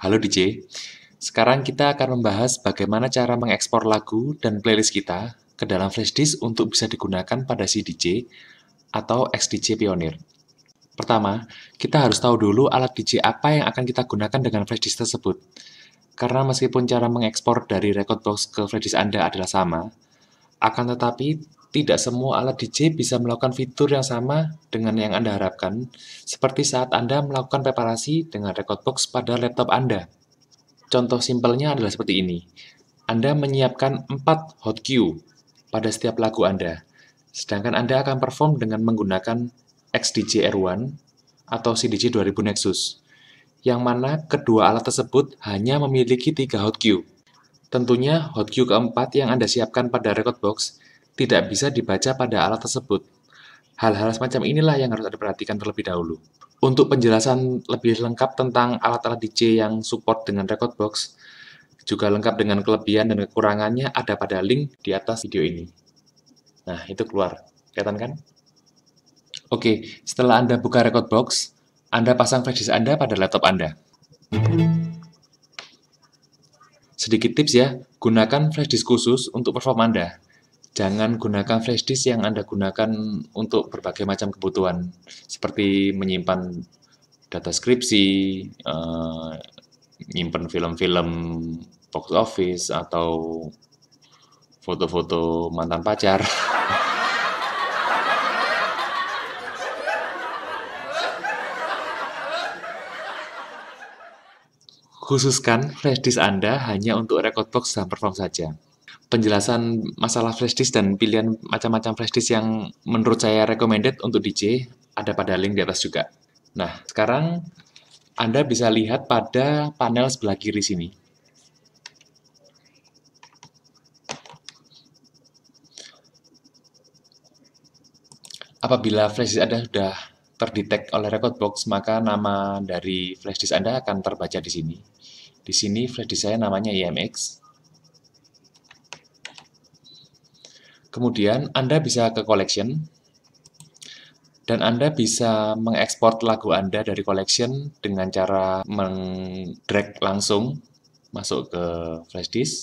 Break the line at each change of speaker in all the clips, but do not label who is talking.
Halo DJ, sekarang kita akan membahas bagaimana cara mengekspor lagu dan playlist kita ke dalam flash disk untuk bisa digunakan pada CDJ atau XDJ Pioneer. Pertama, kita harus tahu dulu alat DJ apa yang akan kita gunakan dengan flash disk tersebut. Karena meskipun cara mengekspor dari record box ke flash disk Anda adalah sama, akan tetapi tidak semua alat DJ bisa melakukan fitur yang sama dengan yang Anda harapkan, seperti saat Anda melakukan preparasi dengan record box pada laptop Anda. Contoh simpelnya adalah seperti ini. Anda menyiapkan 4 hot cue pada setiap lagu Anda, sedangkan Anda akan perform dengan menggunakan XDJ R1 atau CDJ 2000 Nexus, yang mana kedua alat tersebut hanya memiliki 3 hot cue. Tentunya, hot cue keempat yang Anda siapkan pada record box tidak bisa dibaca pada alat tersebut. Hal-hal semacam inilah yang harus diperhatikan terlebih dahulu. Untuk penjelasan lebih lengkap tentang alat-alat DJ yang support dengan record box, juga lengkap dengan kelebihan dan kekurangannya ada pada link di atas video ini. Nah, itu keluar. Kelihatan kan? Oke, setelah Anda buka record box, Anda pasang flash disk Anda pada laptop Anda. Sedikit tips ya, gunakan flash disk khusus untuk perform Anda jangan gunakan flash disk yang Anda gunakan untuk berbagai macam kebutuhan seperti menyimpan data skripsi, uh, film-film box office atau foto-foto mantan pacar. Khususkan flash disk Anda hanya untuk record box dan perform saja penjelasan masalah flash disk dan pilihan macam-macam flash disk yang menurut saya recommended untuk DJ ada pada link di atas juga. Nah, sekarang Anda bisa lihat pada panel sebelah kiri sini. Apabila flash disk Anda sudah terdetek oleh record box, maka nama dari flash disk Anda akan terbaca di sini. Di sini flash disk saya namanya IMX, Kemudian Anda bisa ke collection, dan Anda bisa mengekspor lagu Anda dari collection dengan cara mengdrag langsung masuk ke flash disk.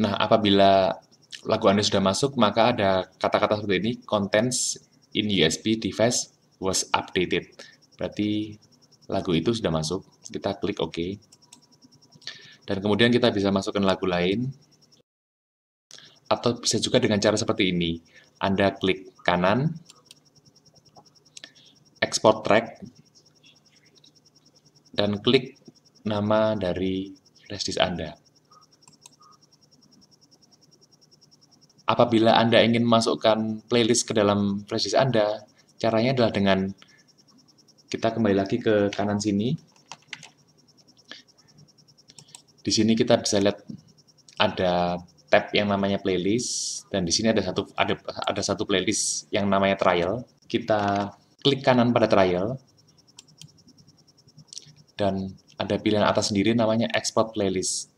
Nah, apabila lagu Anda sudah masuk, maka ada kata-kata seperti ini, contents in USB device was updated. Berarti lagu itu sudah masuk, kita klik OK. Dan kemudian kita bisa masukkan lagu lain. Atau bisa juga dengan cara seperti ini. Anda klik kanan, export track, dan klik nama dari flash Anda. Apabila Anda ingin masukkan playlist ke dalam flash Anda, caranya adalah dengan kita kembali lagi ke kanan sini, di sini kita bisa lihat ada tab yang namanya playlist dan di sini ada satu ada ada satu playlist yang namanya trial. Kita klik kanan pada trial dan ada pilihan atas sendiri namanya export playlist.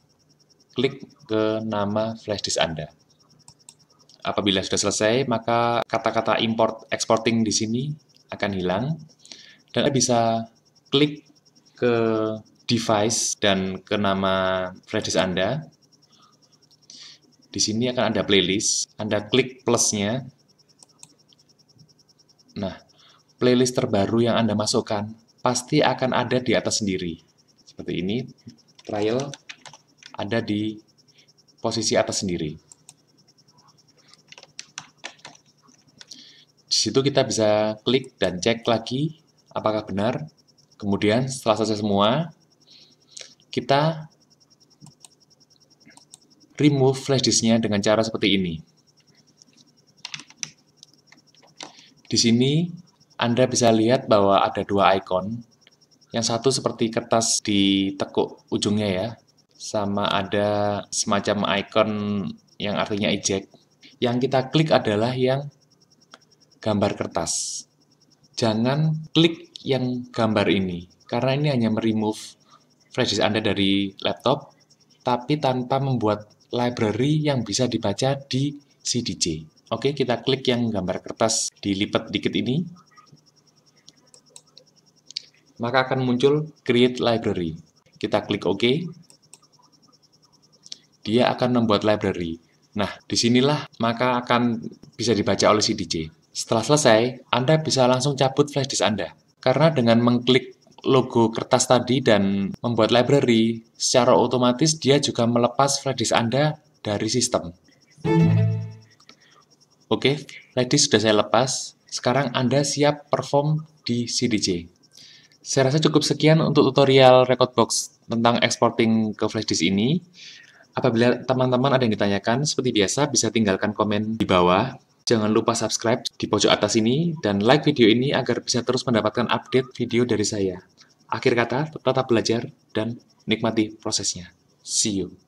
Klik ke nama flash disk Anda. Apabila sudah selesai, maka kata-kata import exporting di sini akan hilang dan Anda bisa klik ke device dan ke nama flashdisk Anda. Di sini akan ada playlist. Anda klik plusnya. Nah, playlist terbaru yang Anda masukkan pasti akan ada di atas sendiri. Seperti ini, trial ada di posisi atas sendiri. Di situ kita bisa klik dan cek lagi apakah benar. Kemudian setelah selesai semua, kita remove flash disknya dengan cara seperti ini. Di sini Anda bisa lihat bahwa ada dua icon. Yang satu seperti kertas ditekuk ujungnya ya, sama ada semacam icon yang artinya eject. Yang kita klik adalah yang gambar kertas. Jangan klik yang gambar ini, karena ini hanya meremove flash disk Anda dari laptop, tapi tanpa membuat library yang bisa dibaca di CDJ. Oke, kita klik yang gambar kertas dilipat dikit ini. Maka akan muncul create library. Kita klik OK. Dia akan membuat library. Nah, disinilah maka akan bisa dibaca oleh CDJ. Setelah selesai, Anda bisa langsung cabut flash disk Anda. Karena dengan mengklik logo kertas tadi dan membuat library, secara otomatis dia juga melepas flashdisk Anda dari sistem. Oke, flash disk sudah saya lepas. Sekarang Anda siap perform di CDJ. Saya rasa cukup sekian untuk tutorial Recordbox tentang exporting ke flash disk ini. Apabila teman-teman ada yang ditanyakan, seperti biasa bisa tinggalkan komen di bawah. Jangan lupa subscribe di pojok atas ini dan like video ini agar bisa terus mendapatkan update video dari saya. Akhir kata, tetap belajar dan nikmati prosesnya. See you.